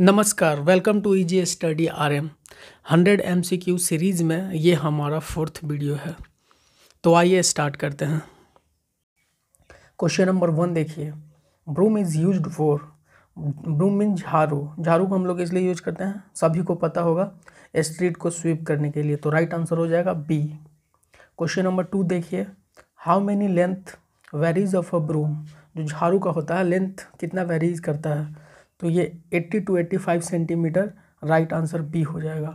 नमस्कार welcome to easy study R M hundred M C Q series में ये हमारा फोर्थ वीडियो है तो आइए स्टार्ट करते हैं क्वेश्चन नंबर वन देखिए broom is use for broom mean झाड़ू झाड़ू को हम लोग इसलिए यूज करते हैं सभी को पता होगा स्ट्रीट को स्वीप करने के लिए तो राइट आंसर हो जाएगा बी क्वेश्चन नंबर टू देखिए how many length varies of a broom जो झाड़ू का होता है लेंथ कितना वेरीज करता है तो ये 80 to 85 centimetre right answer B हो जाएगा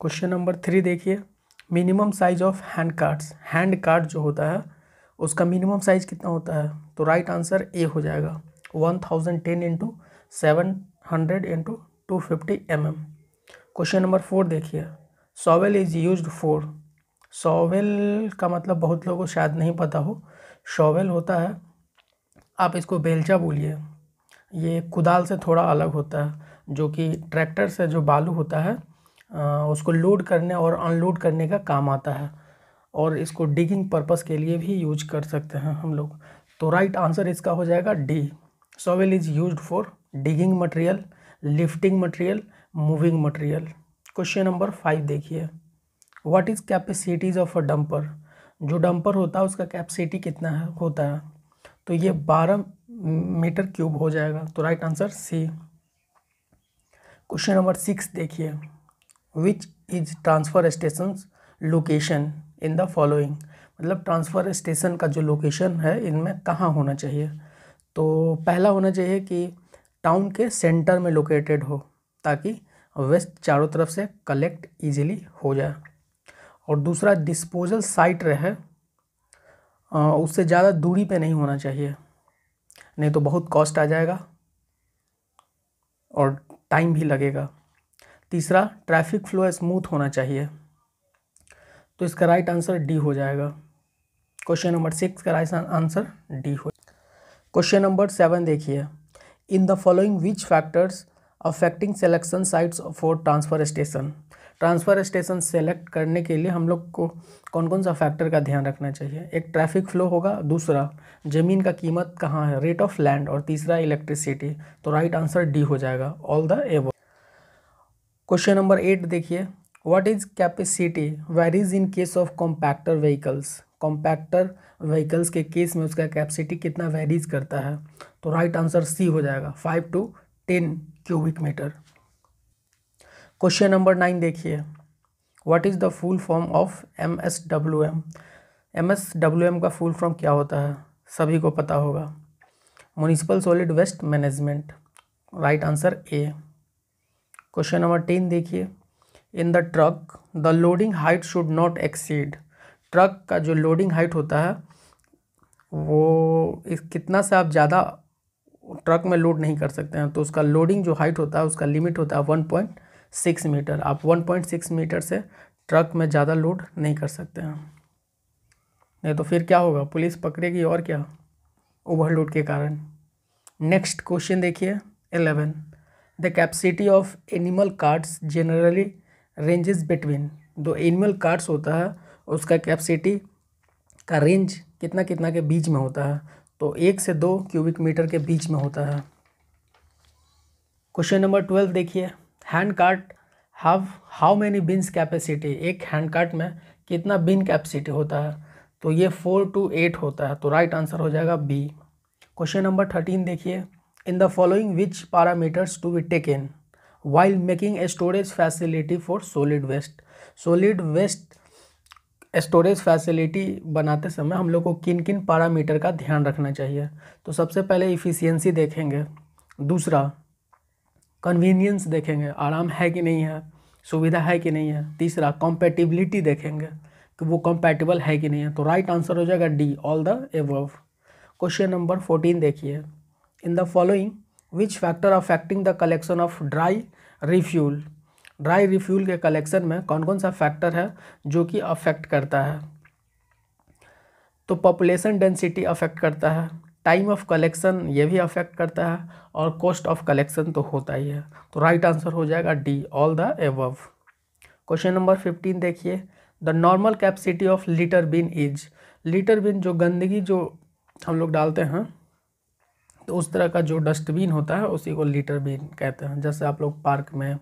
क्वेश्चन नंबर थ्री देखिए minimum size of hand carts hand cart जो होता है उसका मिनिमम साइज कितना होता है तो राइट आंसर ए हो जाएगा one thousand ten into seven hundred into two fifty M M question number four देखिए shovel is use for shovel का मतलब बहुत लोगों को शायद नहीं पता हो शॉवेल होता है आप इसको बेलचा बोलिए ये कुदाल से थोड़ा अलग होता है जो कि ट्रैक्टर से जो बालू होता है उसको लोड करने और अनलोड करने का काम आता है और इसको डिगिंग पर्पस के लिए भी यूज कर सकते हैं हम लोग तो राइट आंसर इसका हो जाएगा D shovel is use for digging material lifting material moving material question number five देखिए what is capacities of a dumper जो डंपर होता है उसका कैपेसिटी कितना है होता है तो ये बारह मीटर क्यूब हो जाएगा तो right answer C question number six देखिए which is transfer station location in the following मतलब ट्रांसफ़र स्टेशन का जो लोकेशन है इनमें कहाँ होना चाहिए तो पहला होना चाहिए कि टाउन के सेंटर में लोकेटेड हो ताकि वेस्ट चारों तरफ से कलेक्ट इजीली हो जाए और दूसरा डिस्पोजल साइट रहे उससे ज़्यादा दूरी पे नहीं होना चाहिए नहीं तो बहुत कॉस्ट आ जाएगा और टाइम भी लगेगा तीसरा ट्रैफिक फ्लो स्मूथ होना चाहिए तो इसका राइट आंसर डी हो जाएगा क्वेश्चन नंबर सिक्स का राइट आंसर डी हो क्वेश्चन नंबर सेवन देखिए in the following which factors affecting selection sites for transfer station transfer station select करने के लिए हम लोग को कौन कौन सा फैक्टर का ध्यान रखना चाहिए एक ट्रैफिक फ्लो होगा दूसरा ज़मीन का कीमत कहाँ है रेट ऑफ लैंड और तीसरा इलेक्ट्रिसिटी तो राइट आंसर डी हो जाएगा all the above question number eight देखिए what is capacity varies in case of compactor vehicles compactor vehicles के केस में उसका कैपेसिटी कितना वेरीज करता है तो राइट आंसर सी हो जाएगा five to ten cubic metre question number nine देखिए what is the full form of M S W M M S W M का फुल फॉर्म क्या होता है सभी को पता होगा municipal solid waste management right answer A question number ten देखिए in the truck the loading height should not exceed truck का जो लोडिंग हाइट होता है वो इस कितना से आप ज़्यादा ट्रक में लोड नहीं कर सकते हैं तो उसका लोडिंग जो हाइट होता है उसका लिमिट होता है वन पॉइंट सिक्स मीटर आप वन पॉइंट सिक्स मीटर से ट्रक में ज़्यादा लोड नहीं कर सकते हैं नहीं तो फिर क्या होगा पुलिस पकड़ेगी और क्या ओवरलोड के कारण नेक्स्ट क्वेश्चन देखिए eleven the capacity of animal carts generally ranges between दो एनिमल कार्ड्स होता है उसका कैपेसिटी का रेंज कितना कितना के बीच में होता है तो एक से दो क्यूबिक मीटर के बीच में होता है क्वेश्चन नंबर ट्वेल्व देखिए hand cart have how many bins capacity एक हैंड कार्ट में कितना बिन कैपेसिटी होता है तो ये फोर टू एट होता है तो राइट right आंसर हो जाएगा बी क्वेश्चन नंबर थर्टीन देखिए in the following which parameters to be take in while making a storage facility for solid waste solid waste storage facility बनाते समय हम लोग को किन किन पैरामीटर का ध्यान रखना चाहिए तो सबसे पहले इफ़िशियंसी देखेंगे दूसरा कन्वीनियंस देखेंगे आराम है कि नहीं है सुविधा है कि नहीं है तीसरा कॉम्पेटिबिलिटी देखेंगे कि वो कॉम्पैटिबल है कि नहीं है तो राइट आंसर हो जाएगा D all the above question number fourteen देखिए in the following which factor affecting the collection of dry refuse dry refuse के कलेक्शन में कौन कौन सा फैक्टर है जो कि अफेक्ट करता है तो पॉपुलेशन डेंसिटी अफेक्ट करता है टाइम ऑफ कलेक्शन ये भी अफेक्ट करता है और कॉस्ट ऑफ कलेक्शन तो होता ही है तो राइट right आंसर हो जाएगा D all the above question number fifteen देखिए the normal capacity of litre bin is litre bin जो गंदगी जो हम लोग डालते हैं तो उस तरह का जो डस्टबिन होता है उसी को लीटर बिन कहते हैं जैसे आप लोग पार्क में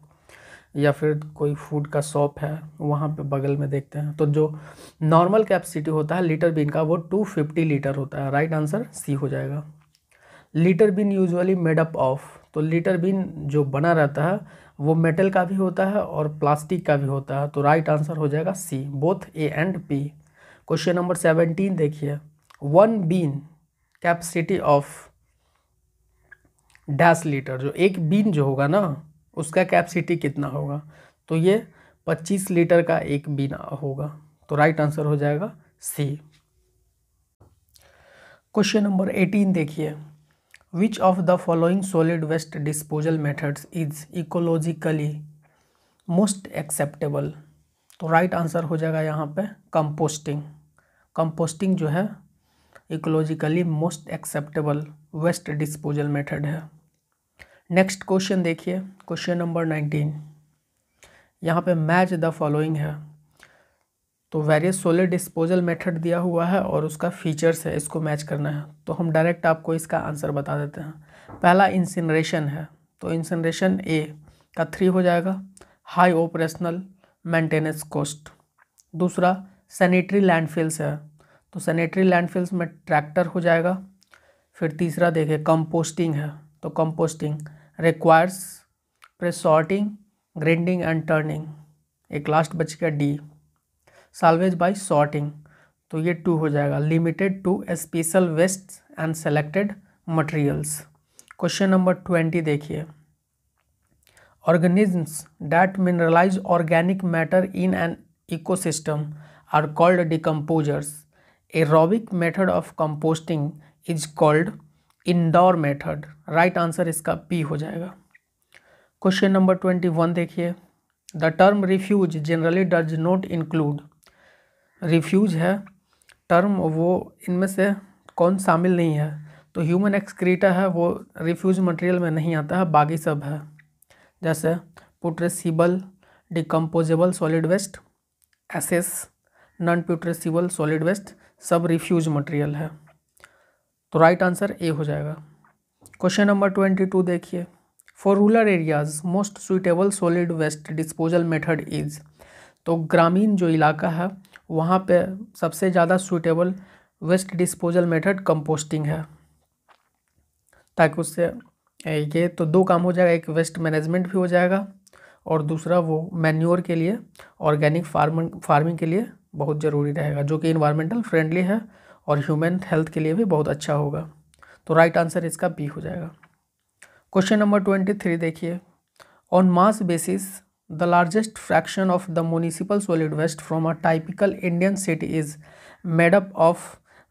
या फिर कोई फूड का शॉप है वहाँ पे बगल में देखते हैं तो जो नॉर्मल कैपेसिटी होता है लीटर बिन का वो 250 लीटर होता है राइट आंसर सी हो जाएगा litre bin usually made up of तो लीटर बिन जो बना रहता है वो मेटल का भी होता है और प्लास्टिक का भी होता है तो राइट आंसर हो जाएगा C both A and P question number seventeen देखिए one bin capacity of dash litre जो एक बीन जो होगा ना उसका कैपेसिटी कितना होगा तो ये 25 लीटर का एक बीना होगा तो राइट आंसर हो जाएगा सी क्वेश्चन नंबर 18 देखिए which of the following solid waste disposal methods is ecologically most acceptable तो राइट आंसर हो जाएगा यहाँ पे कंपोस्टिंग कंपोस्टिंग जो है ecologically most acceptable waste disposal method है नेक्स्ट क्वेश्चन देखिए क्वेश्चन नंबर नाइनटीन यहाँ पे मैच द फॉलोइंग है तो वेरियस सोलर डिस्पोजल मेथड दिया हुआ है और उसका फीचर्स है इसको मैच करना है तो हम डायरेक्ट आपको इसका आंसर बता देते हैं पहला इंसिनरेशन है तो इंसिनरेशन ए का थ्री हो जाएगा हाई ऑपरेशनल मेंटेनेंस कॉस्ट दूसरा सैनिटरी लैंडफिल्स है तो सैनिटरी लैंडफिल्स में ट्रैक्टर हो जाएगा फिर तीसरा देखिए कंपोस्टिंग है तो composting requires sorting grinding and turning एक लास्ट बच गया डी सालवेज बाय शॉर्टिंग तो ये टू हो जाएगा limited to special waste and selected materials question number twenty देखिए organisms that mineralize organic matter in an system are called decomposers aerobic method of composting is called Indore method right answer इसका B हो जाएगा question number twenty one देखिए the term refuse generally does not include refuse है term वो इनमें से कौन शामिल नहीं है तो ह्यूमन एक्सक्रीटा है वो रिफ्यूज मटेरियल में नहीं आता है बाकी सब है जैसे putrescible decomposable solid waste ashes non putrescible solid waste सब रिफ्यूज मटेरियल है तो राइट आंसर ए हो जाएगा क्वेश्चन नंबर ट्वेंटी टू देखिए for rural areas most suitable solid waste disposal method is तो ग्रामीण जो इलाका है वहाँ पे सबसे ज़्यादा suitable waste disposal method composting है ताकि उससे ये तो दो काम हो जाएगा एक वेस्ट मैनेजमेंट भी हो जाएगा और दूसरा वो मैन्योर के लिए ऑर्गेनिक फार्मिंग फार्मिंग के लिए बहुत ज़रूरी रहेगा जो कि इन्वायरमेंटल फ्रेंडली है और ह्यूमन हेल्थ के लिए भी बहुत अच्छा होगा तो राइट आंसर इसका बी हो जाएगा क्वेश्चन नंबर ट्वेंटी थ्री देखिए on mass basis the largest fraction of the municipal solid waste from a typical Indian city is made up of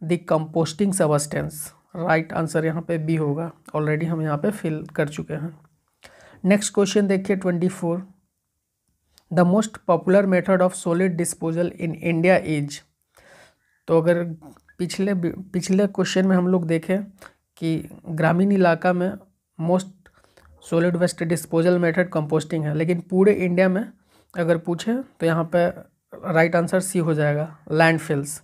the composting substance right answer यहाँ पे B होगा already हम यहाँ पे fill कर चुके हैं नेक्स्ट क्वेश्चन देखिए twenty four the most popular method of solid disposal in India is तो अगर पिछले पिछले क्वेश्चन में हम लोग देखें कि ग्रामीण इलाका में most solid waste disposal method composting है लेकिन पूरे इंडिया में अगर पूछें तो यहाँ पे राइट आंसर सी हो जाएगा लैंडफिल्स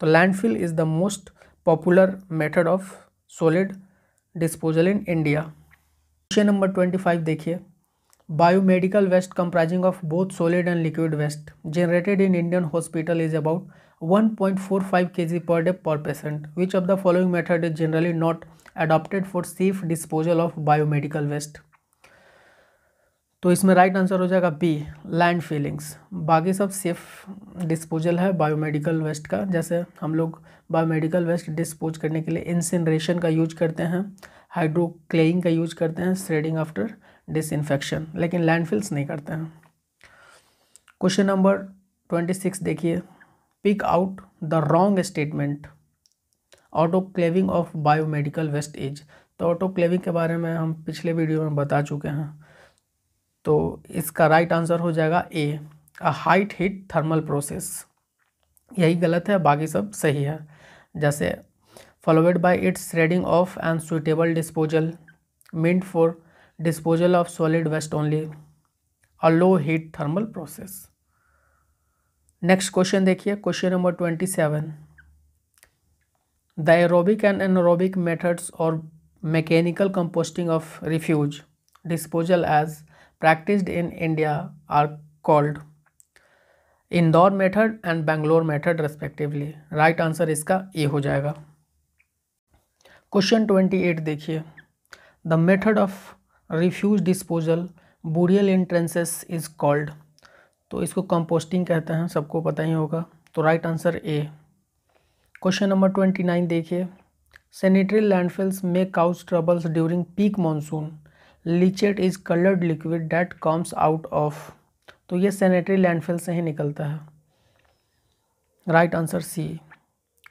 तो landfill is the most popular method of solid disposal in India question number twenty five देखिए biomedical waste comprising of both solid and liquid waste generated in Indian hospital is about 1.45 kg per day per patient. Which of the following method is generally not adopted for safe disposal of biomedical waste? तो इसमें right right answer हो जाएगा B land landfillings बाकी सब safe disposal है biomedical waste का जैसे हम लोग बायोमेडिकल वेस्ट डिस्पोज करने के लिए इंसिनरेशन का यूज करते हैं हाइड्रोक्लेइंग का यूज करते हैं श्रेडिंग आफ्टर डिसइनफेक्शन लेकिन लैंडफिल्स नहीं करते हैं क्वेश्चन नंबर ट्वेंटी सिक्स देखिए out the wrong statement auto autoclaving of biomedical is तो ऑटोक्लेविंग के बारे में हम पिछले वीडियो में बता चुके हैं तो इसका राइट आंसर हो जाएगा A a high heat thermal process यही गलत है बाकी सब सही है जैसे followed by its shredding of and suitable disposal meant for disposal of solid waste only a low heat thermal process next question देखिए question number twenty seven the aerobic and anaerobic methods और mechanical composting of refuse disposal as practice in India are called Indore method and Bangalore method respectively right answer इसका A हो जाएगा question twenty eight देखिए the method of refuse disposal burial in trenches is called तो इसको composting कहते हैं सबको पता ही होगा तो right answer A question number twenty nine देखिए sanitary landfills may cause troubles during peak monsoon leachate is coloured liquid that comes out of तो ये सैनिटरी लैंडफिल से ही निकलता है right answer C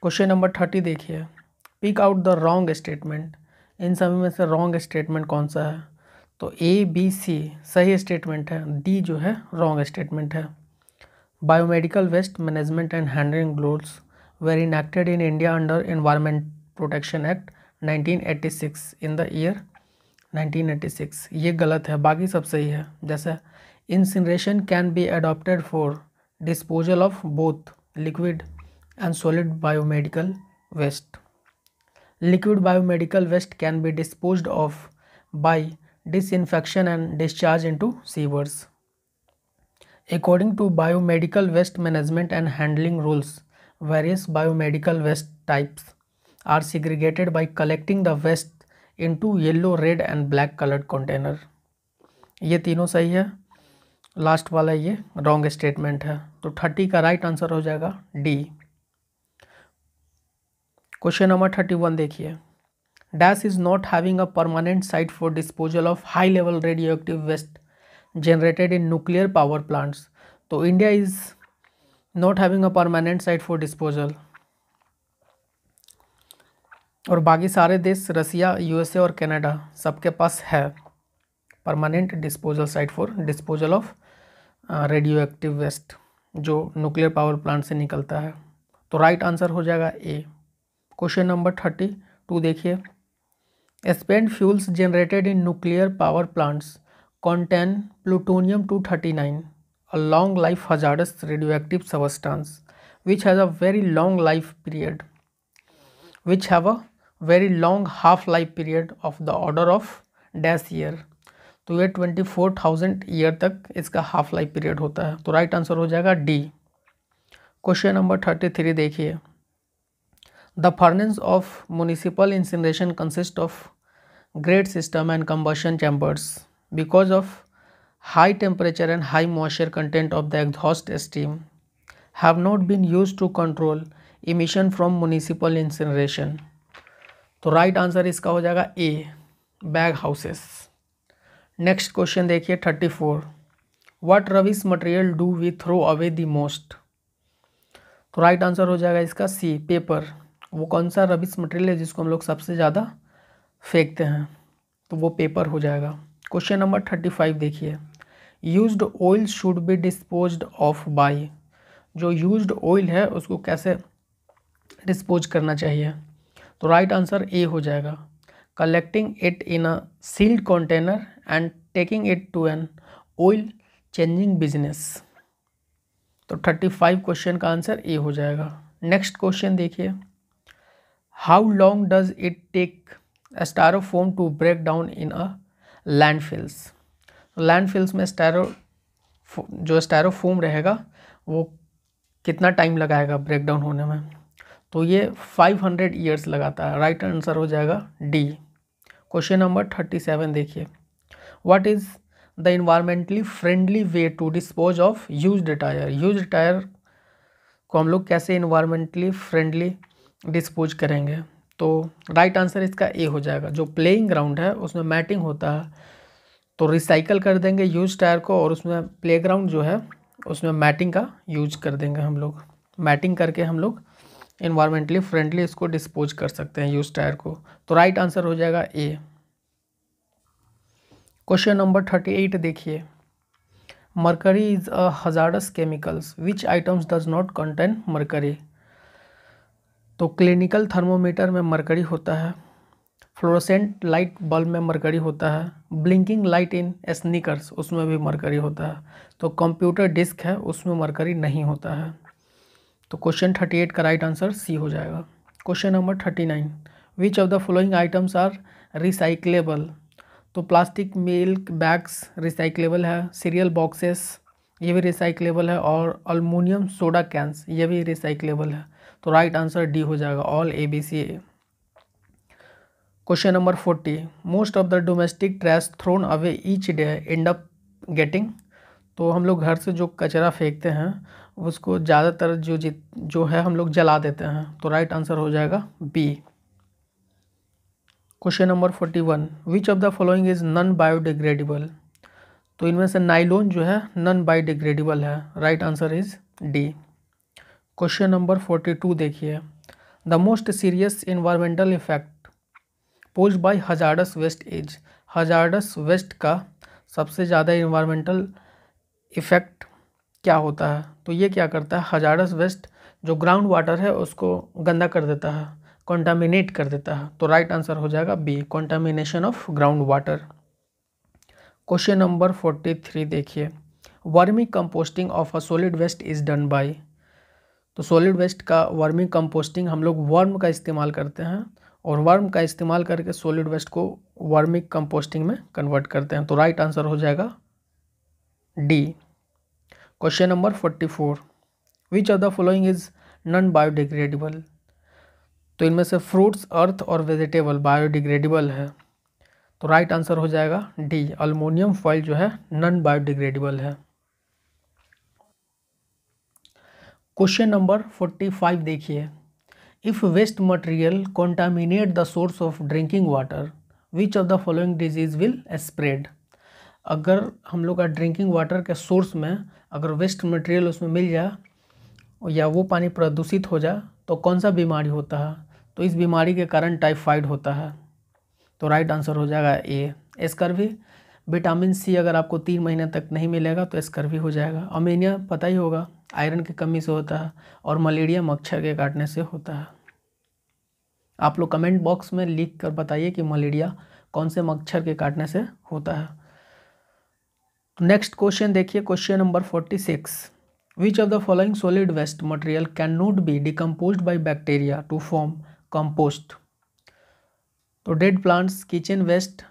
question number thirty देखिए pick out the wrong statement इन सभी में से रॉन्ग स्टेटमेंट कौन सा है तो ए बी सी सही स्टेटमेंट है डी जो है रॉन्ग स्टेटमेंट है biomedical waste management and handling rules were enacted in India under environment protection act 1986 in the year 1986 ये गलत है बाकी सब सही है जैसे incineration can be adopted for disposal of both liquid and solid biomedical waste liquid biomedical waste can be dispose of by disinfection and discharge into sewers. According to biomedical waste management and handling rules, various biomedical waste types are segregated by collecting the waste into yellow red and black colored container ye tino sahi hai last wala ye wrong statement hai to 30 ka right answer ho jayega d question number thirty one देखिए is is not having a permanent site for disposal of high level radioactive waste generated in nuclear power plants तो India is not having a permanent site for disposal और बाकी सारे देश रसिया USA और Canada सबके पास है permanent disposal site for disposal of radioactive waste जो न्यूक्लियर पावर प्लांट से निकलता है तो राइट आंसर हो जाएगा A question number thirty two देखिए spent fuels generated in nuclear power plants contain plutonium two thirty nine a long life hazardous radioactive substance which has a very long life period which have a very long half life period of the order of dash year तो ये twenty four thousand year तक इसका half life period होता है तो right answer हो जाएगा D question number thirty three देखिए The furnace of municipal incineration consists of grate system and combustion chambers. Because of high temperature and high moisture content of the exhaust steam have not been used to control emission from municipal incineration. तो right answer इसका हो जाएगा A bag houses next question देखिए thirty four what refuse material do we throw away the most तो right answer हो जाएगा इसका C paper वो कौन सा रबिस मटेरियल है जिसको हम लोग सबसे ज़्यादा फेंकते हैं तो वो पेपर हो जाएगा क्वेश्चन नंबर थर्टी फाइव देखिए use oil should be dispose of by जो यूज्ड ऑयल है उसको कैसे डिस्पोज करना चाहिए तो राइट आंसर ए हो जाएगा collecting it in a sealed container and taking it to an oil changing business तो थर्टी फाइव क्वेश्चन का आंसर ए हो जाएगा नेक्स्ट क्वेश्चन देखिए how long does it take a styrofoam to break down in a landfills तो landfills में स्टैरो जो foam रहेगा वो कितना टाइम लगाएगा ब्रेक डाउन होने में तो ये फाइव हंड्रेड ईयर्स लगाता है राइट आंसर हो जाएगा D question number thirty seven देखिए what is the environmentally friendly way to dispose of use tyre use tyre को हम लोग कैसे इन्वायरमेंटली फ्रेंडली डिस्पोज करेंगे तो राइट आंसर इसका ए हो जाएगा जो प्लेइंग ग्राउंड है उसमें मैटिंग होता है तो रिसाइकल कर देंगे यूज टायर को और उसमें प्ले ग्राउंड जो है उसमें मैटिंग का यूज कर देंगे हम लोग मैटिंग करके हम लोग इन्वायरमेंटली फ्रेंडली इसको डिस्पोज कर सकते हैं यूज टायर को तो राइट आंसर हो जाएगा A question number thirty eight देखिए mercury is a hazardous chemicals which items does not contain mercury तो क्लिनिकल थर्मोमीटर में मरकरी होता है फ्लोरोसेंट लाइट बल्ब में मरकरी होता है ब्लिंकिंग लाइट इन स्निकर्स उसमें भी मरकरी होता है तो कंप्यूटर डिस्क है उसमें मरकरी नहीं होता है तो क्वेश्चन थर्टी एट का राइट आंसर सी हो जाएगा question number thirty nine which of the following items are recyclable तो प्लास्टिक मिल्क बैग्स रिसाइकलेबल है सीरियल बॉक्सेस ये भी रिसाइकलेबल है और अलमोनियम सोडा कैंस ये भी रिसाइकलेबल है तो राइट आंसर डी हो जाएगा all A B C A question number forty most of the domestic trash thrown away each day end up getting तो हम लोग घर से जो कचरा फेंकते हैं उसको ज़्यादातर जो जित जो है हम लोग जला देते हैं तो राइट आंसर हो जाएगा B question number forty one which of the following is non biodegradable तो इनमें से नाइलोन जो है नन बायोडिग्रेडेबल है right answer is D question number forty two देखिए the most serious environmental effect pose by hazardous waste is hazardous waste का सबसे ज़्यादा इन्वायरमेंटल इफेक्ट क्या होता है तो ये क्या करता है हजारडस वेस्ट जो ग्राउंड वाटर है उसको गंदा कर देता है कॉन्टामिनेट कर देता है तो राइट आंसर हो जाएगा B contamination of ground water question number forty three देखिए vermicomposting of a solid waste is done by तो सॉलिड वेस्ट का वार्मिंग कंपोस्टिंग हम लोग वर्म का इस्तेमाल करते हैं और वर्म का इस्तेमाल करके सॉलिड वेस्ट को वर्मिंग कंपोस्टिंग में कन्वर्ट करते हैं तो राइट आंसर हो जाएगा D question number forty four which of the following is non biodegradable तो इनमें से फ्रूट्स अर्थ और वेजिटेबल बायोडिग्रेडेबल है तो राइट आंसर हो जाएगा डी अल्मोनियम फॉइल जो है नॉन बायोडिग्रेडेबल है क्वेश्चन नंबर फोर्टी फाइव देखिए if waste material contaminate the source of drinking water which of the following disease will spread अगर हम लोग का ड्रिंकिंग वाटर के सोर्स में अगर वेस्ट मटेरियल उसमें मिल जाए या वो पानी प्रदूषित हो जाए तो कौन सा बीमारी होता है तो इस बीमारी के कारण टाइफाइड होता है तो राइट आंसर हो जाएगा ए एस्कर भी विटामिन सी अगर आपको तीन महीने तक नहीं मिलेगा तो एस्कर भी हो जाएगा अमेनिया पता ही होगा आयरन की कमी से होता है और मलेरिया मच्छर के काटने से होता है आप लोग कमेंट बॉक्स में लिख कर बताइए कि मलेरिया कौन से मच्छर के काटने से होता है नेक्स्ट क्वेश्चन देखिए question number forty six which of the following solid waste material can not be decompose by bacteria to form compost तो dead plants kitchen waste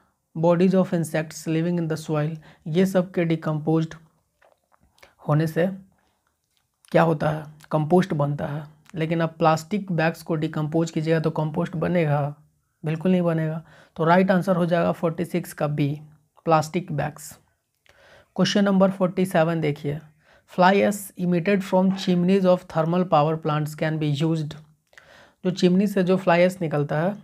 bodies of insects living in the soil ये सब के decompose होने से क्या होता है compost बनता है लेकिन अब प्लास्टिक बैग्स को डिकम्पोज कीजिएगा तो कंपोस्ट बनेगा बिल्कुल नहीं बनेगा तो राइट आंसर हो जाएगा फोर्टी सिक्स का B plastic bags question number forty seven देखिए fly ash emitted from chimneys of thermal power plants can be use जो चिमनी से जो फ्लाई एस निकलता है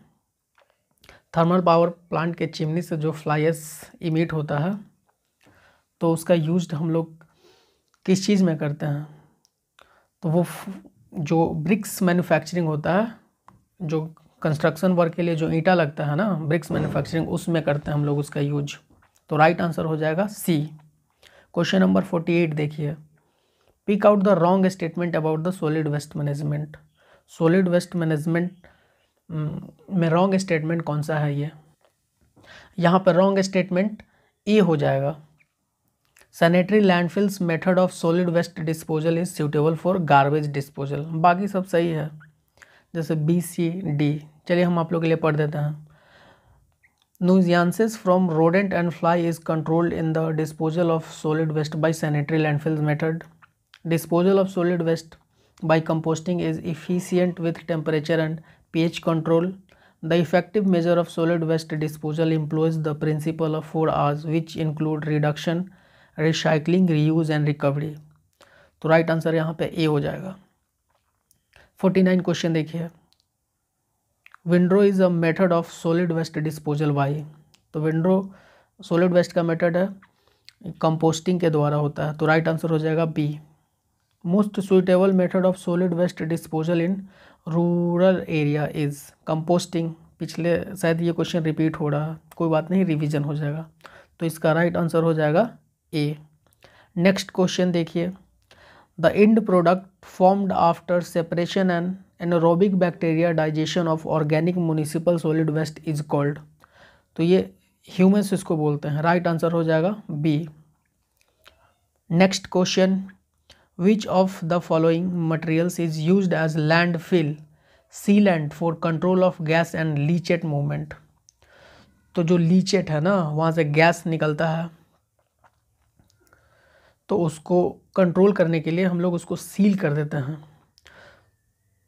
थर्मल पावर प्लांट के चिमनी से जो फ्लाई एस इमिट होता है तो उसका यूज हम लोग किस चीज़ में करते हैं तो वो जो ब्रिक्स मैन्युफैक्चरिंग होता है जो कंस्ट्रक्शन वर्क के लिए जो ईटा लगता है ना ब्रिक्स मैन्युफैक्चरिंग उसमें करते हैं हम लोग उसका यूज तो राइट आंसर हो जाएगा C question number forty eight देखिए pick out the wrong statement about the solid waste management solid waste management में रॉन्ग स्टेटमेंट कौन सा है ये यहाँ पर रॉन्ग स्टेटमेंट ए हो जाएगा sanitary landfills method of solid waste disposal is suitable for garbage disposal बाकी सब सही है जैसे बी सी डी चलिए हम आप लोग के लिए पढ़ देते हैं nuisances from rodent and fly is controlled in the disposal of solid waste by sanitary landfills method disposal of solid waste by composting is efficient with temperature and P H control the effective measure of solid waste disposal employs the principle of four Rs which include reduction recycling reuse and recovery तो right answer यहाँ पे A हो जाएगा forty nine question देखिए windrow is a method of solid waste disposal by तो windrow solid waste का method है composting के द्वारा होता है तो राइट आंसर हो जाएगा B most suitable method of solid waste disposal in rural area is composting पिछले शायद ये क्वेश्चन रिपीट हो रहा है कोई बात नहीं रिवीजन हो जाएगा तो इसका राइट आंसर हो जाएगा ए नेक्स्ट क्वेश्चन देखिए the end product formed after separation and anaerobic bacteria digestion of organic municipal solid waste is called तो ये ह्यूमस इसको बोलते हैं राइट right आंसर हो जाएगा B next question which of the following materials is use as landfill land for control of gas and leachate movement तो जो leachate है ना वहाँ से गैस निकलता है तो उसको कंट्रोल करने के लिए हम लोग उसको सील कर देते हैं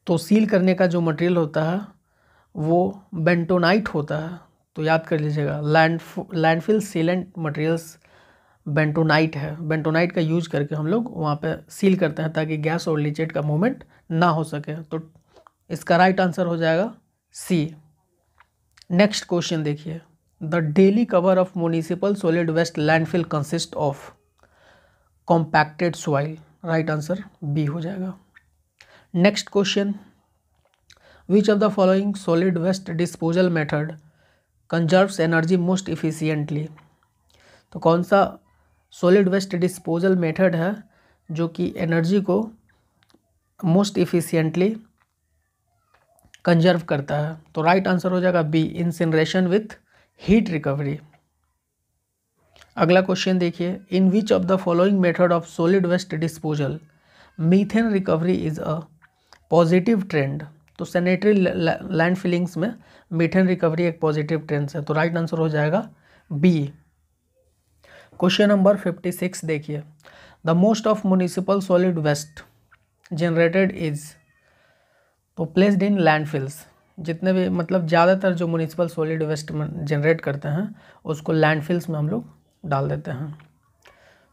तो सील करने का जो मटेरियल होता है वो बेंटोनाइट होता है तो याद कर लीजिएगा land landfill sealant materials bentonite है बेंटोनाइट का यूज करके हम लोग वहाँ पे सील करते हैं ताकि गैस और लीचेट का मूवमेंट ना हो सके तो इसका राइट आंसर हो जाएगा सी नेक्स्ट क्वेश्चन देखिए the daily cover of municipal solid waste landfill consist of compacted soil right answer B हो जाएगा next question which of the following solid waste disposal method conserves energy most efficiently तो कौन सा solid waste disposal method है जो कि energy को most efficiently conserve करता है तो राइट आंसर हो जाएगा B incineration with heat recovery अगला क्वेश्चन देखिए in which of the following method of solid waste disposal methane recovery is a positive trend तो सैनिटरी लैंड फिलिंग्स में मीथेन रिकवरी एक पॉजिटिव ट्रेंड है तो right answer हो जाएगा B question number fifty six देखिए the most of municipal solid waste generated is तो placed in fills जितने भी मतलब ज़्यादातर जो म्यूनिसिपल सॉलिड वेस्ट जनरेट करते हैं उसको लैंडफिल्स में हम लोग डाल देते हैं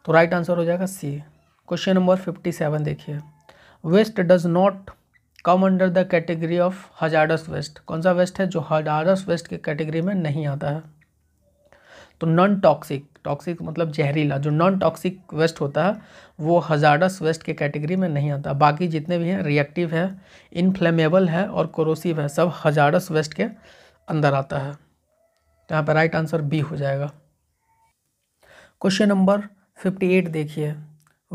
तो राइट आंसर हो जाएगा C question number fifty seven देखिए waste does not come under the category of hazardous waste कौन सा वेस्ट है जो हजारस वेस्ट के कैटेगरी में नहीं आता है तो नॉन टॉक्सिक टॉक्सिक मतलब जहरीला जो नॉन टॉक्सिक वेस्ट होता है वो हजारस वेस्ट के कैटेगरी में नहीं आता बाकी जितने भी हैं रिएक्टिव है इनफ्लेमेबल है और क्रोसिव है सब हजारस वेस्ट के अंदर आता है तो यहाँ पर राइट आंसर बी हो जाएगा क्वेश्चन नंबर फिफ्टी एट देखिए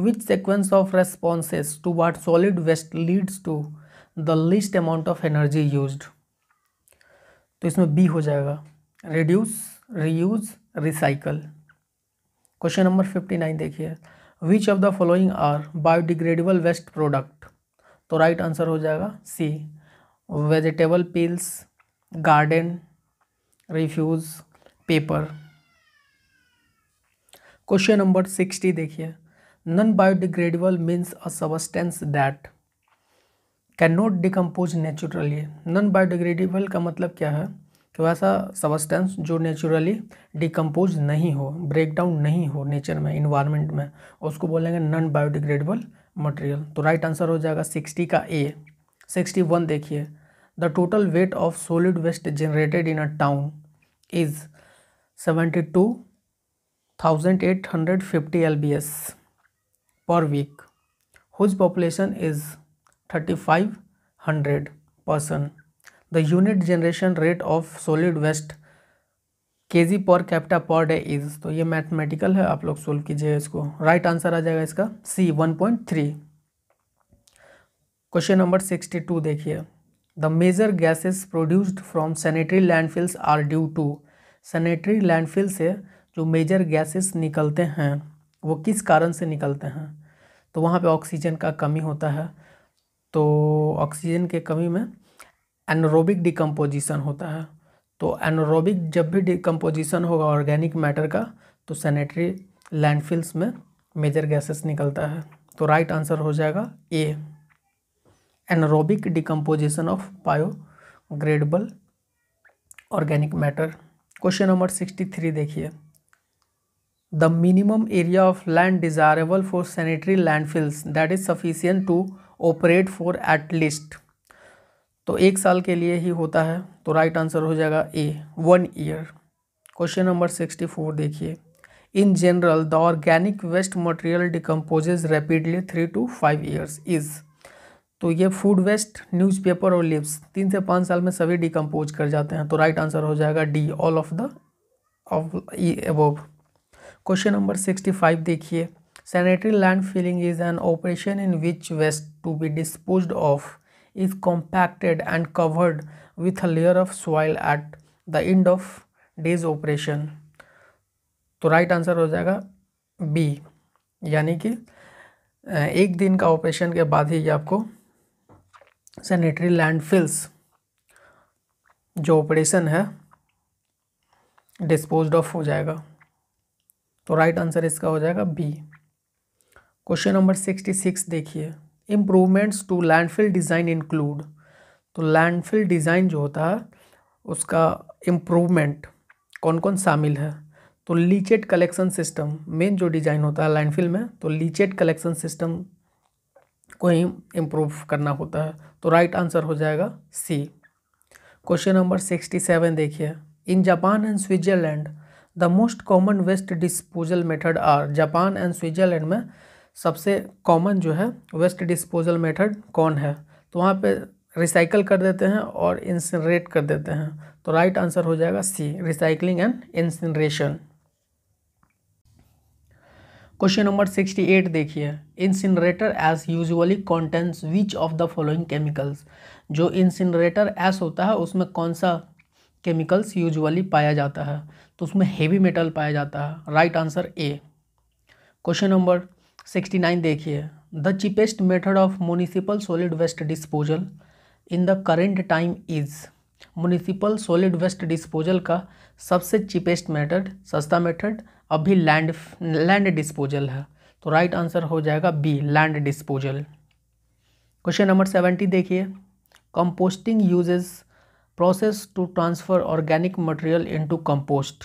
which sequence of responses to what solid waste leads to the least amount of energy use तो इसमें बी हो जाएगा reduce reuse recycle question number fifty nine देखिए which of the following are biodegradable waste product तो right answer हो जाएगा C vegetable peels garden refuse paper question number sixty देखिए non biodegradable means a substance that can not decompose naturally non biodegradable का मतलब क्या है कि वैसा सबस्टेंस जो नेचुरली डिकम्पोज नहीं हो ब्रेक डाउन नहीं हो नेचर में इन्वायरमेंट में उसको बोलेंगे नॉन बायोडिग्रेडेबल मटेरियल तो राइट आंसर हो जाएगा सिक्सटी का ए सिक्सटी वन देखिए the total weight of solid waste generated in a town is seventy two thousand eight hundred fifty L B S per week whose population is thirty five hundred person the generation rate of solid waste K G per capita per day is तो ये mathematical है आप लोग solve कीजिएगा इसको right right answer आ जाएगा इसका C one point three question number sixty two देखिए the major gases produced from sanitary landfills are due to sanitary landfill से जो मेजर गैसेस निकलते हैं वो किस कारण से निकलते हैं तो वहाँ पे ऑक्सीजन का कमी होता है तो ऑक्सीजन के कमी में एनरोबिक डिकम्पोजिशन होता है तो एनरोबिक जब भी डिकम्पोजिशन होगा ऑर्गेनिक मैटर का तो सैनिटरी लैंडफिल्स में मेजर गैसेस निकलता है तो राइट आंसर हो जाएगा A anaerobic decomposition of biodegradable organic matter question number sixty three देखिए the minimum area of land desirable for sanitary landfills that is sufficient to operate for at least तो एक साल के लिए ही होता है तो राइट आंसर हो जाएगा A one year question number sixty four देखिए in general the organic waste material decomposes rapidly three to five years is तो ये फूड वेस्ट न्यूज़पेपर और लिप्स तीन से पाँच साल में सभी डिकम्पोज कर जाते हैं तो राइट आंसर हो जाएगा D all of the of E above question number sixty five देखिए sanitary landfilling is an operation in which waste to be dispose of is compacted and covered with a layer of soil at the end of days operation तो right right answer हो जाएगा B यानी कि एक दिन का operation के बाद ही आपको सैनिटरी लैंड फिल्स जो ऑपरेशन है डिस्पोज ऑफ हो जाएगा तो राइट आंसर इसका हो जाएगा B question number sixty six देखिए improvements to landfill design include तो लैंडफिल डिज़ाइन जो होता है उसका इम्प्रूवमेंट कौन कौन शामिल है तो लीचेट कलेक्शन सिस्टम मेन जो डिज़ाइन होता है लैंडफिल में तो लीचेट कलेक्शन सिस्टम को ही इम्प्रूव करना होता है तो राइट आंसर हो जाएगा C question number sixty seven देखिए in Japan and Switzerland the most common waste disposal method are Japan and Switzerland में सबसे कॉमन जो है वेस्ट डिस्पोजल मेथड कौन है तो वहाँ पे रिसाइकल कर देते हैं और इंसिनरेट कर देते हैं तो राइट आंसर हो जाएगा C recycling and incineration question number sixty eight देखिए incinerator ash usually contents which of the following chemicals जो इंसिनरेटर एस होता है उसमें कौन सा केमिकल्स यूजुअली पाया जाता है तो उसमें हेवी मेटल पाया जाता है right answer A question number sixty nine देखिए the cheapest method of municipal solid waste disposal in the current time is municipal solid waste disposal का सबसे चीपेस्ट मेथड सस्ता मेथड अभी लैंड लैंड डिस्पोजल है तो राइट आंसर हो जाएगा B land disposal question number seventy देखिए composting uses process to transfer organic material into compost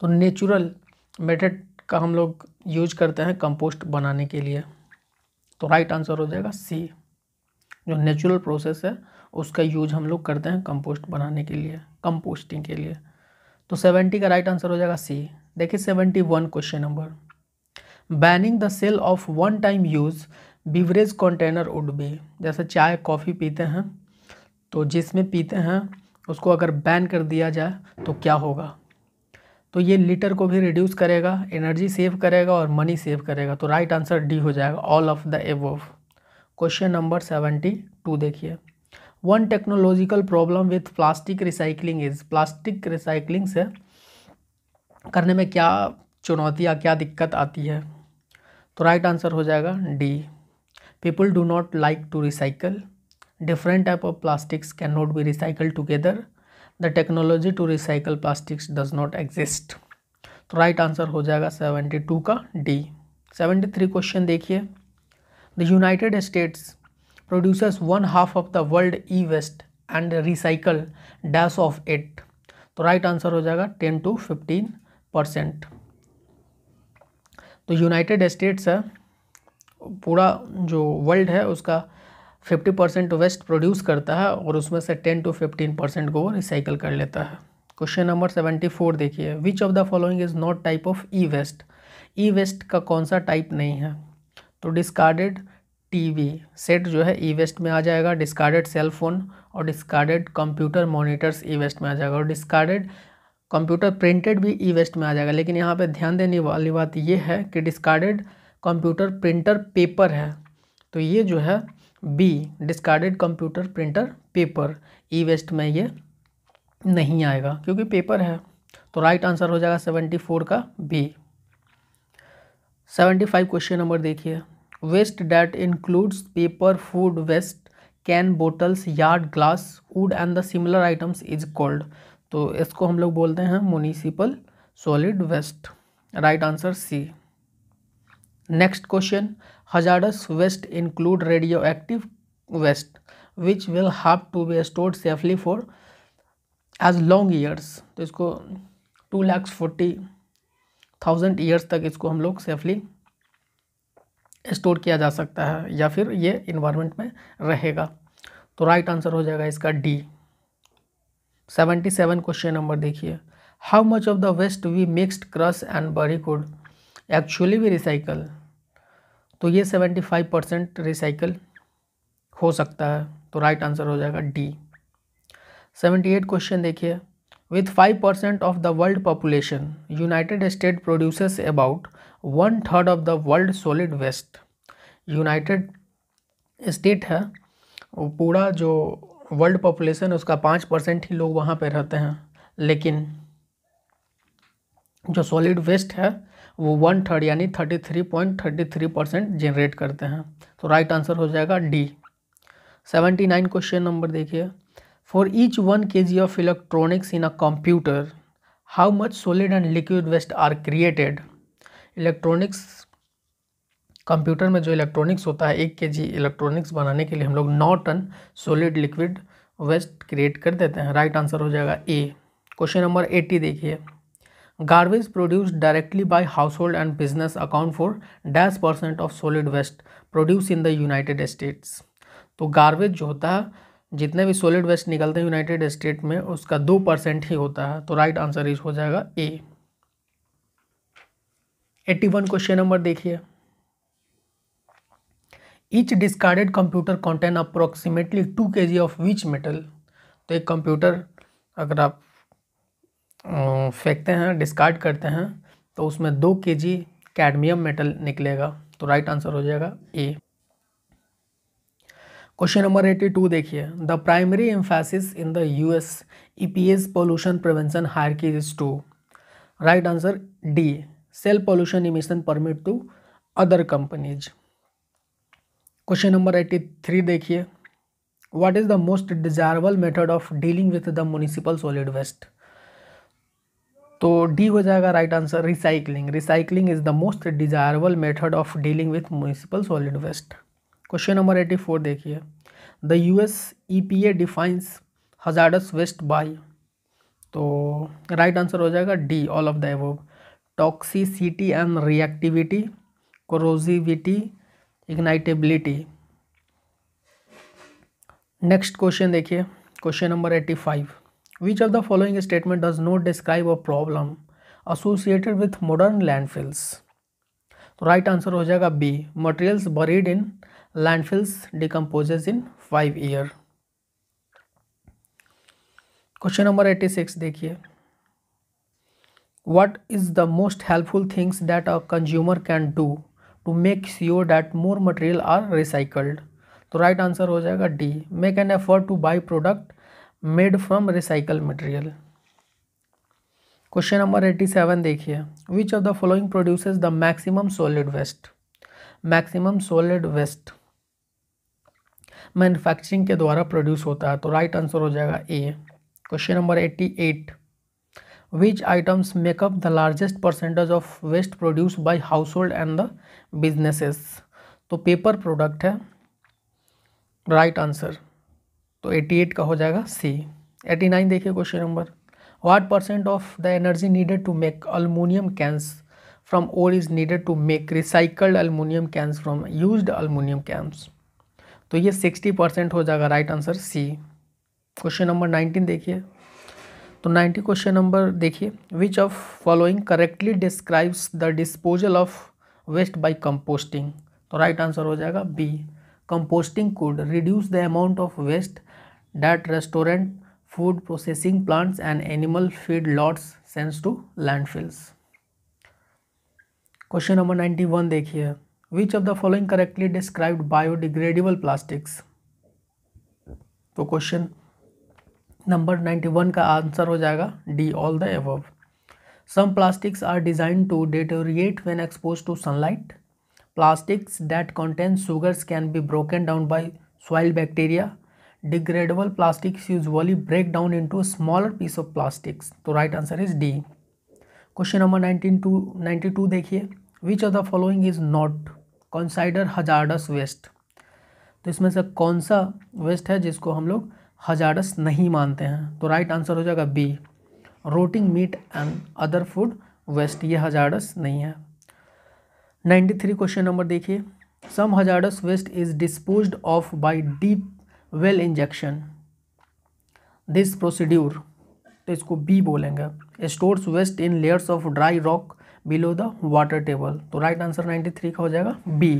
तो नेचुरल मेथड का हम लोग यूज करते हैं कंपोस्ट बनाने के लिए तो राइट आंसर हो जाएगा सी जो नेचुरल प्रोसेस है उसका यूज हम लोग करते हैं कंपोस्ट बनाने के लिए कंपोस्टिंग के लिए तो सेवेंटी का राइट आंसर हो जाएगा सी देखिए seventy one question number banning the sale of one time use beverage container would be जैसे चाय कॉफ़ी पीते हैं तो जिसमें पीते हैं उसको अगर बैन कर दिया जाए तो क्या होगा तो ये लीटर को भी रिड्यूस करेगा एनर्जी सेव करेगा और मनी सेव करेगा तो राइट आंसर डी हो जाएगा all of the above question number seventy two देखिए one technological problem with plastic recycling is plastic recycling से करने में क्या चुनौतियाँ क्या दिक्कत आती है तो राइट right आंसर हो जाएगा D people do not like to recycle different type of plastics cannot be recycled together the technology to recycle plastics does not exist तो राइट आंसर हो जाएगा सेवेंटी टू का डी सेवेंटी थ्री क्वेश्चन देखिए the United States producers one half of the world E waste and recycle dash of it तो right answer हो जाएगा ten to fifteen percent तो United States है पूरा जो वर्ल्ड है उसका फिफ्टी परसेंट वेस्ट प्रोड्यूस करता है और उसमें से टेन टू फिफ्टीन परसेंट को वो रिसाइकल कर लेता है क्वेश्चन नंबर सेवेंटी फोर देखिए which of the following is not type of E waste E waste का कौन सा टाइप नहीं है तो डिस्कार्डेड टीवी सेट जो है ई वेस्ट में आ जाएगा डिस्कार्डेड सेल फोन और discarded computer monitors E waste में आ जाएगा और डिस्कार्डेड कंप्यूटर प्रिंटेड भी ई वेस्ट में आ जाएगा लेकिन यहाँ पर ध्यान देने वाली बात ये है कि डिस्कार्डेड कंप्यूटर प्रिंटर पेपर है तो ये जो है B discarded computer printer paper E waste में ये नहीं आएगा क्योंकि पेपर है तो राइट आंसर हो जाएगा सेवेंटी फोर का B seventy five question number देखिए waste that includes paper food waste can bottles yard glass wood and the similar items is called तो इसको हम लोग बोलते हैं municipal solid waste right answer C next question Hazardous waste include radioactive waste which will have to be stored safely for as long years तो इसको two lakhs forty thousand years तक इसको हम लोग सेफली स्टोर किया जा सकता है या फिर ये इन्वायरमेंट में रहेगा तो राइट आंसर हो जाएगा इसका D seventy seven question number देखिए how much of the waste we mixed crush and bury could actually we recycle तो ये सेवेंटी फाइव परसेंट रिसाइकल हो सकता है तो राइट आंसर हो जाएगा डी सेवेंटी एट क्वेश्चन देखिए five 5% of the world population United State produce about one third of the world solid waste United State है वो पूरा जो वर्ल्ड पॉपुलेशन है उसका पाँच परसेंट ही लोग वहाँ पर रहते हैं लेकिन जो सॉलिड वेस्ट है वो वन थर्ड यानी thirty three point thirty three percent generate करते हैं तो राइट आंसर हो जाएगा D seventy nine question number देखिए for each one K G of electronics in a computer how much solid and liquid waste are created electronics computer में जो electronics होता है एक के जी इलेक्ट्रॉनिक्स बनाने के लिए हम लोग नौ ton solid liquid waste create कर देते हैं राइट right आंसर हो जाएगा ए क्वेश्चन नंबर एट्टी देखिए garbage produce directly by household and business account for dash percent of solid waste produce in the United States तो garbage जो होता है जितने भी सोलिड वेस्ट निकलते हैं यूनाइटेड स्टेट में उसका दो परसेंट ही होता है तो राइट आंसर इज हो जाएगा A eighty one question number देखिए each discarded computer content approximately two K G of which metal तो एक कंप्यूटर अगर आप फेंकते हैं डिस्कार्ड करते हैं तो उसमें दो के जी कैडमियम मेटल निकलेगा तो राइट आंसर हो जाएगा A question number eighty two देखिए the primary emphasis in the US EPS pollution prevention hierarchy is to right answer D sell pollution emission permit to other companies question number eighty three देखिए what is the most desirable method of dealing with the municipal solid waste तो D हो जाएगा right answer recycling recycling is the most desirable method of dealing with municipal solid waste question number eighty four देखिए the U S E P A defines hazardous waste by तो right right answer हो जाएगा D all of the above toxicity and reactivity corrosivity ignitability next question देखिए question number eighty five which of the following statement does not describe a problem associated with modern landfills तो right answer हो जाएगा B materials buried in landfills decomposes in five year question number eighty six देखिए what is the most helpful things that a consumer can do to make sure that more material are recycled तो right answer हो जाएगा D make an effort to buy product made from recycle material question number eighty seven देखिए which of the following produces the maximum solid waste maximum solid waste manufacturing के द्वारा produce होता है तो right answer हो जाएगा A question number eighty eight which items make up the largest percentage of waste produce by household and the businesses तो paper product है right right answer तो 88 का हो जाएगा सी 89 देखिए question number what percent of the energy needed to make aluminium cans from ore is needed to make recycled aluminium cans from use aluminium cans तो ये 60 percent हो जाएगा right answer C question number 19 देखिए तो 90 question number देखिए which of following correctly describes the disposal of waste by composting तो right answer हो जाएगा B composting could reduce the amount of waste that restaurant, food processing plants and animal feed lots sends to landfills. Question number 91 देखिए Which of the following correctly described biodegradable plastics? So question number 91 का answer हो जाएगा D all the above. Some plastics are designed to deteriorate when exposed to sunlight. Plastics that contain sugars can be broken down by soil bacteria degradable plastics usually break down into a smaller piece of plastics तो right answer is D question number nineteen two ninety two देखिए which of the following is not consider hazardous waste तो इसमें से कौन सा waste है जिसको हम लोग हजारडस नहीं मानते हैं तो राइट आंसर हो जाएगा B rotting meat and other food waste ये हजारडस नहीं है नाइन्टी थ्री क्वेश्चन नंबर देखिए some hazardous waste is dispose of by deep well injection this procedure तो इसको बी बोलेंगे stores waste in layers of dry rock below the water table तो right answer 93 का हो जाएगा बी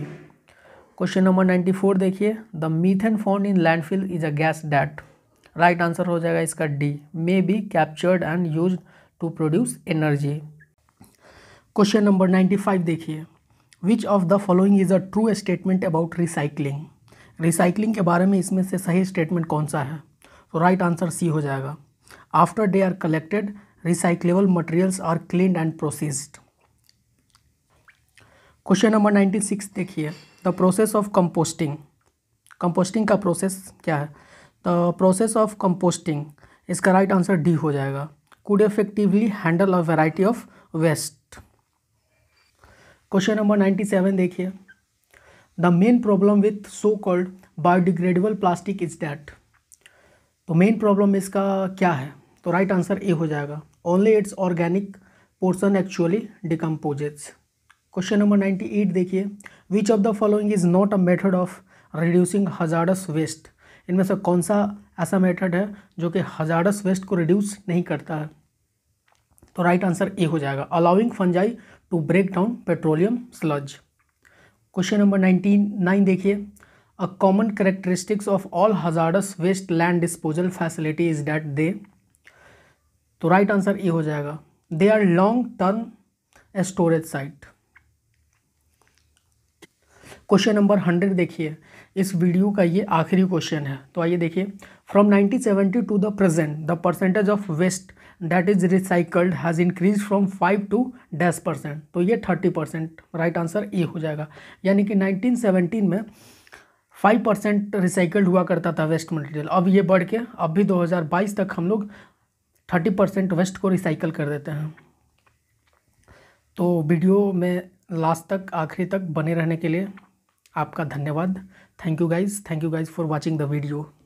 क्वेश्चन नंबर 94 देखिए the methane found in landfill is a gas that right answer हो जाएगा इसका D may be captured and use to produce energy question number 95 देखिए which of the following is a true statement about recycling recycling के बारे में इसमें से सही स्टेटमेंट कौन सा है तो राइट आंसर सी हो जाएगा after they are collected recyclable materials are clean and processed question number ninety six देखिए the process of composting composting का प्रोसेस क्या है द प्रोसेस ऑफ कंपोस्टिंग इसका राइट आंसर डी हो जाएगा could effectively handle a variety of waste question number ninety seven देखिए the main problem with so called biodegradable plastic is that तो main problem इसका क्या है तो राइट आंसर ए हो जाएगा only its organic portion actually decomposes question number ninety eight देखिए which of the following is not a method of reducing hazardous waste इनमें से कौन सा ऐसा मेथड है जो कि हजारस वेस्ट को रिड्यूस नहीं करता है तो राइट आंसर ए हो जाएगा allowing fungi to break down petroleum sludge question number nineteen nine देखिए a common characteristics of all hazardous waste land disposal facility is that they तो राइट आंसर ये हो जाएगा they are long term storage site question number hundred देखिए इस video का ये आखिरी क्वेश्चन है तो आइए देखिए from nineteen seventy two the present the percentage of waste that is recycled has increase from five to dash percent तो ये thirty percent right answer A हो जाएगा यानी कि नाइनटीन सेवेंटीन में फाइव परसेंट रिसाइकल्ड हुआ करता था वेस्ट मटेरियल अब ये बढ़ के अब भी दो हज़ार बाईस तक हम लोग थर्टी परसेंट वेस्ट को रिसाइकल कर देते हैं तो वीडियो में लास्ट तक आखिरी तक बने रहने के लिए आपका धन्यवाद thank you guys thank you guys for watching the video